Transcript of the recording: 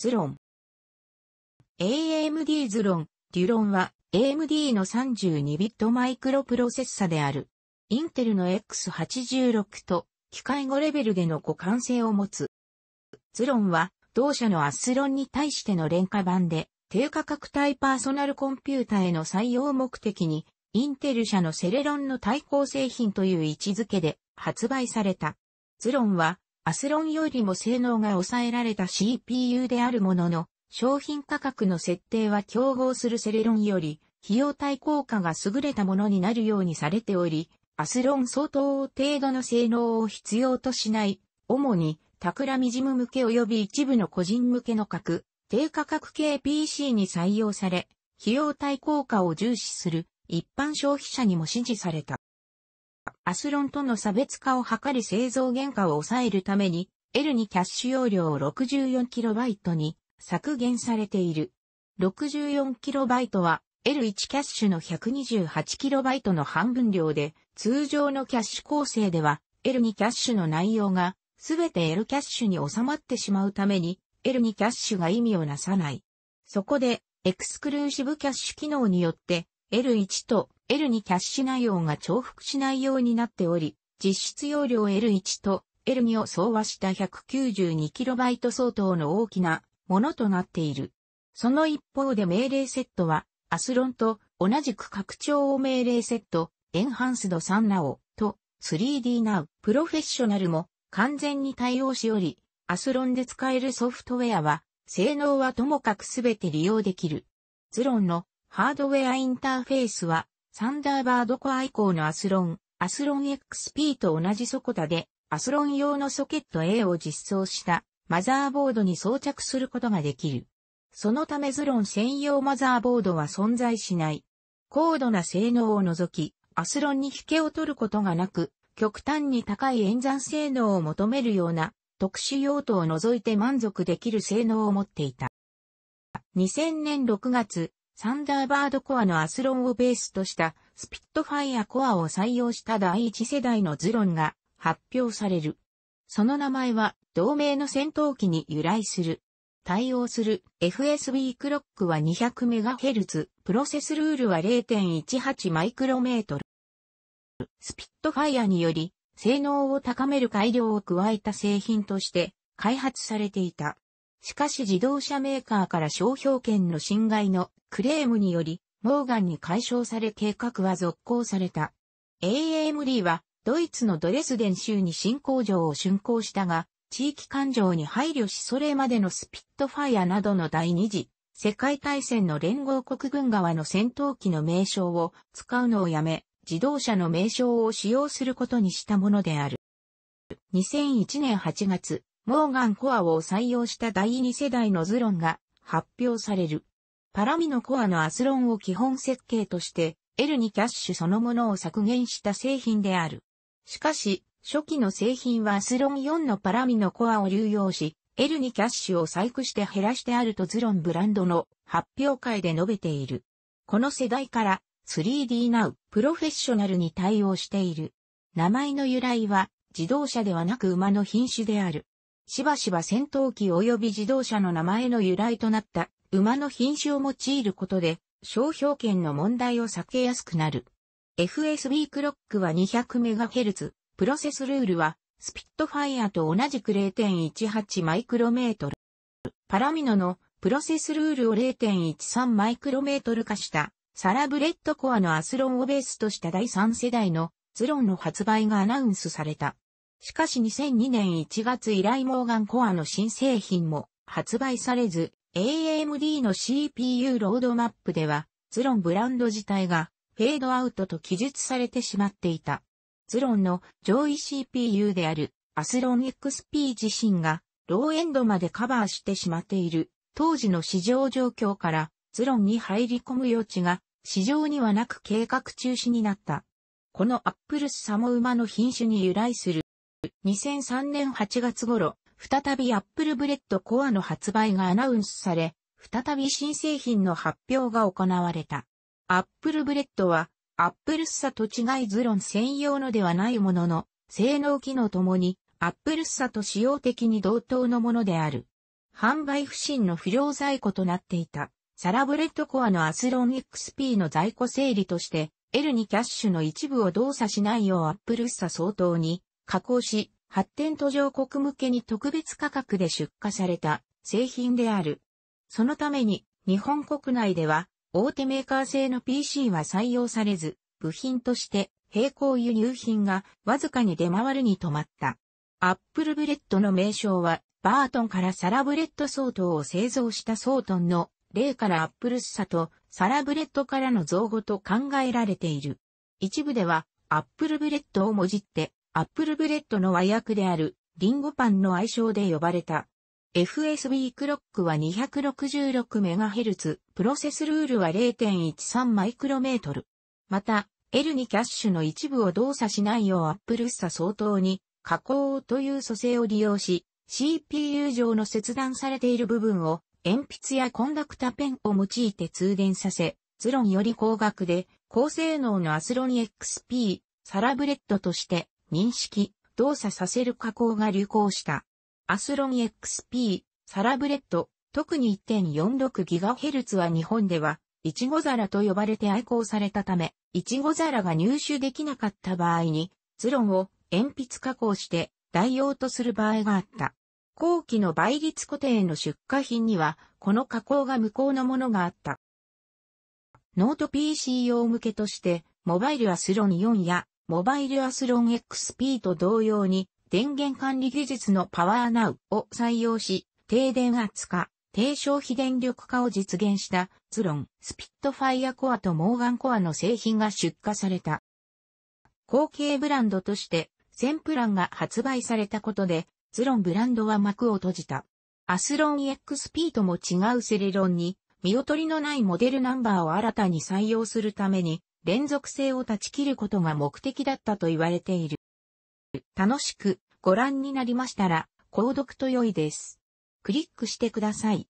ズロン。AMD ズロン、デュロンは AMD の32ビットマイクロプロセッサである。インテルの X86 と機械語レベルでの互換性を持つ。ズロンは同社のアスロンに対しての廉価版で低価格帯パーソナルコンピュータへの採用目的にインテル社のセレロンの対抗製品という位置づけで発売された。ズロンはアスロンよりも性能が抑えられた CPU であるものの、商品価格の設定は競合するセレロンより、費用対効果が優れたものになるようにされており、アスロン相当程度の性能を必要としない、主に、企み事務向け及び一部の個人向けの各、低価格系 PC に採用され、費用対効果を重視する一般消費者にも支持された。アスロンとの差別化を図り製造原価を抑えるために、L にキャッシュ容量を 64KB に削減されている。64KB は L1 キャッシュの 128KB の半分量で、通常のキャッシュ構成では L2 キャッシュの内容がすべて L キャッシュに収まってしまうために L2 キャッシュが意味をなさない。そこで、エクスクルーシブキャッシュ機能によって L1 と L にキャッシュ内容が重複しないようになっており、実質容量 L1 と L2 を総和した 192KB 相当の大きなものとなっている。その一方で命令セットは、アスロンと同じく拡張を命令セット、エンハンスド3ナオと 3D ナウプロフェッショナルも完全に対応しおり、アスロンで使えるソフトウェアは、性能はともかくすべて利用できる。ズロンのハードウェアインターフェースはサンダーバードコア以降のアスロン、アスロン XP と同じソコタで、アスロン用のソケット A を実装したマザーボードに装着することができる。そのためズロン専用マザーボードは存在しない。高度な性能を除き、アスロンに引けを取ることがなく、極端に高い演算性能を求めるような特殊用途を除いて満足できる性能を持っていた。2000年6月、サンダーバードコアのアスロンをベースとしたスピットファイアコアを採用した第一世代のズロンが発表される。その名前は同盟の戦闘機に由来する。対応する FSB クロックは 200MHz、プロセスルールは0.18マイクロメートル。スピットファイアにより性能を高める改良を加えた製品として開発されていた。しかし自動車メーカーから商標権の侵害のクレームにより、モーガンに解消され計画は続行された。AAMD はドイツのドレスデン州に新工場を竣工したが、地域感情に配慮しそれまでのスピットファイアなどの第二次世界大戦の連合国軍側の戦闘機の名称を使うのをやめ、自動車の名称を使用することにしたものである。2001年8月、モーガンコアを採用した第2世代のズロンが発表される。パラミのコアのアスロンを基本設計として、L にキャッシュそのものを削減した製品である。しかし、初期の製品はアスロン4のパラミのコアを流用し、L にキャッシュを細工して減らしてあるとズロンブランドの発表会で述べている。この世代から 3D Now プロフェッショナルに対応している。名前の由来は自動車ではなく馬の品種である。しばしば戦闘機及び自動車の名前の由来となった馬の品種を用いることで商標権の問題を避けやすくなる。FSB クロックは 200MHz、プロセスルールはスピットファイアと同じく0 1 8トル。パラミノのプロセスルールを0 1 3トル化したサラブレッドコアのアスロンをベースとした第3世代のズロンの発売がアナウンスされた。しかし2002年1月以来モーガンコアの新製品も発売されず、AMD の CPU ロードマップでは、ズロンブランド自体がフェードアウトと記述されてしまっていた。ズロンの上位 CPU であるアスロン XP 自身がローエンドまでカバーしてしまっている当時の市場状況からズロンに入り込む余地が市場にはなく計画中止になった。このアップルスサモ馬の品種に由来する2003年8月頃、再び Apple Bread Core の発売がアナウンスされ、再び新製品の発表が行われた。Apple Bread は、Apple サと違いズロン専用のではないものの、性能機能ともに、Apple サと使用的に同等のものである。販売不振の不良在庫となっていた、サラブレッドコアのアスロン XP の在庫整理として、L にキャッシュの一部を動作しないよう Apple サ相当に、加工し、発展途上国向けに特別価格で出荷された製品である。そのために、日本国内では、大手メーカー製の PC は採用されず、部品として並行輸入品がわずかに出回るに止まった。アップルブレッドの名称は、バートンからサラブレッド相当を製造した相当の例からアップルスサとサラブレッドからの造語と考えられている。一部では、アップルブレッドをもじって、アップルブレッドの和訳である、リンゴパンの愛称で呼ばれた。FSB クロックは 266MHz、プロセスルールは0.13マイクロメートル。また、L2 キャッシュの一部を動作しないようアップルさ相当に、加工という組成を利用し、CPU 上の切断されている部分を、鉛筆やコンダクタペンを用いて通電させ、ズロンより高額で、高性能のアスロン XP、サラブレッドとして、認識、動作させる加工が流行した。アスロン XP、サラブレッド、特に 1.46GHz は日本では、いちご皿と呼ばれて愛好されたため、いちご皿が入手できなかった場合に、ズロンを鉛筆加工して代用とする場合があった。後期の倍率固定の出荷品には、この加工が無効のものがあった。ノート PC 用向けとして、モバイルアスロン4やモバイルアスロン XP と同様に、電源管理技術のパワーナウを採用し、低電圧化、低消費電力化を実現したズロン、スピットファイアコアとモーガンコアの製品が出荷された。後継ブランドとして全プランが発売されたことで、ズロンブランドは幕を閉じた。アスロン XP とも違うセレロンに、見劣りのないモデルナンバーを新たに採用するために、連続性を断ち切ることが目的だったと言われている。楽しくご覧になりましたら、購読と良いです。クリックしてください。